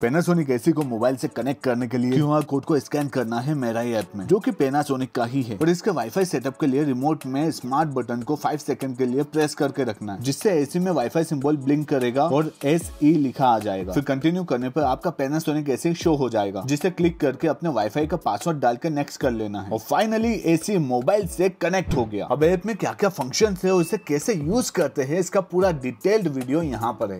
Panasonic AC को mobile से connect करने के लिए क्यूआर कोड को स्कैन करना है मेरा ही ऐप में जो कि पेनासोनिक का ही है और इसके वाईफाई सेटअप के लिए रिमोट में स्मार्ट बटन को 5 सेकंड के लिए प्रेस करके रखना है जिससे एसी में वाईफाई सिंबल ब्लिंक करेगा और एस ई e लिखा आ जाएगा फिर कंटिन्यू करने पर आपका पेनासोनिक एसी शो हो जाएगा जिसे क्लिक करके अपने वाईफाई का पासवर्ड डाल के नेक्स्ट कर लेना है और फाइनली एसी मोबाइल से कनेक्ट हो गया अब ऐप में क्या क्या फंक्शन है और इसे कैसे यूज करते हैं इसका पूरा डिटेल्ड वीडियो यहाँ पर है